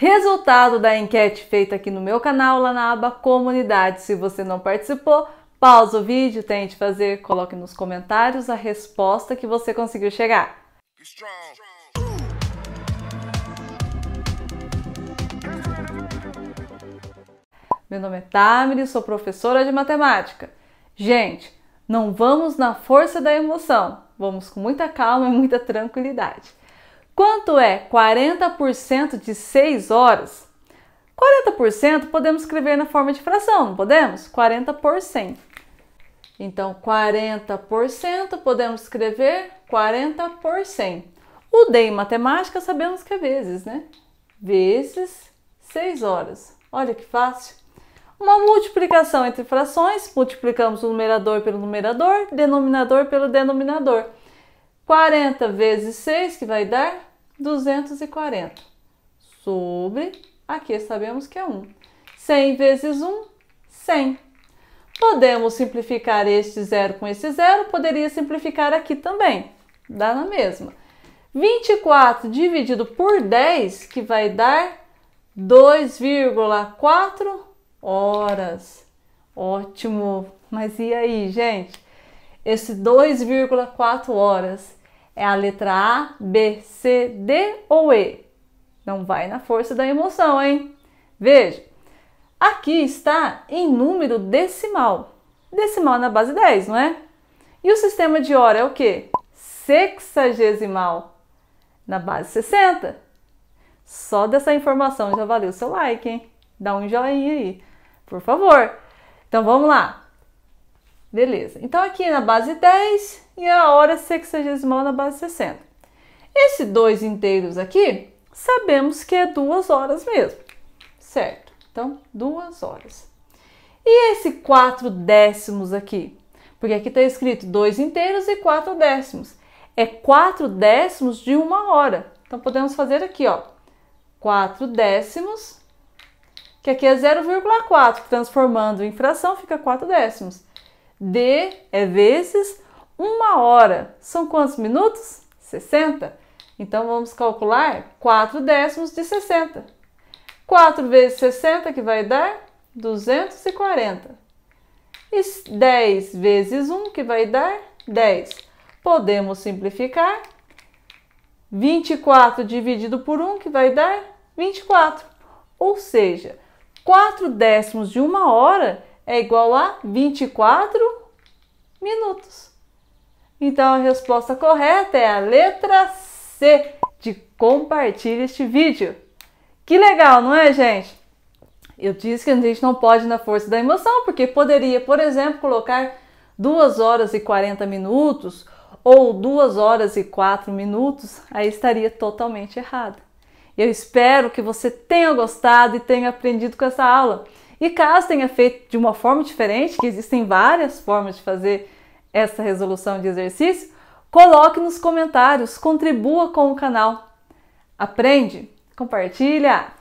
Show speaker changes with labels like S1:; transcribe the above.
S1: Resultado da enquete feita aqui no meu canal, lá na aba Comunidade. Se você não participou, pausa o vídeo, tente fazer, coloque nos comentários a resposta que você conseguiu chegar. Meu nome é Tamiri, sou professora de matemática. Gente, não vamos na força da emoção, vamos com muita calma e muita tranquilidade. Quanto é 40% de 6 horas? 40% podemos escrever na forma de fração, não podemos? 40%. Então, 40% podemos escrever 40%. O D em matemática sabemos que é vezes, né? Vezes 6 horas. Olha que fácil. Uma multiplicação entre frações, multiplicamos o numerador pelo numerador, denominador pelo denominador. 40 vezes 6, que vai dar 240 sobre, aqui sabemos que é 1. 100 vezes 1, 100. Podemos simplificar este zero com esse zero, poderia simplificar aqui também, dá na mesma. 24 dividido por 10, que vai dar 2,4 horas. Ótimo! Mas e aí, gente? Esse 2,4 horas é a letra A, B, C, D ou E? Não vai na força da emoção, hein? Veja, aqui está em número decimal. Decimal na base 10, não é? E o sistema de hora é o quê? Sexagesimal, na base 60. Só dessa informação já valeu seu like, hein? Dá um joinha aí, por favor. Então vamos lá. Beleza. Então aqui na base 10 e a hora sexagesimal na base 60. Esse 2 inteiros aqui, sabemos que é duas horas mesmo, certo? Então, duas horas. E esse 4 décimos aqui? Porque aqui está escrito 2 inteiros e 4 décimos. É 4 décimos de uma hora. Então, podemos fazer aqui, ó. 4 décimos, que aqui é 0,4, transformando em fração fica 4 décimos. D é vezes uma hora. São quantos minutos? 60. Então vamos calcular 4 décimos de 60. 4 vezes 60 que vai dar 240. E 10 vezes 1 que vai dar 10. Podemos simplificar. 24 dividido por 1 que vai dar 24. Ou seja, 4 décimos de uma hora é igual a 24 minutos. Então a resposta correta é a letra C de compartilhe este vídeo. Que legal, não é, gente? Eu disse que a gente não pode na força da emoção, porque poderia, por exemplo, colocar 2 horas e 40 minutos ou 2 horas e 4 minutos, aí estaria totalmente errado. Eu espero que você tenha gostado e tenha aprendido com essa aula. E caso tenha feito de uma forma diferente, que existem várias formas de fazer essa resolução de exercício, coloque nos comentários, contribua com o canal. Aprende, compartilha.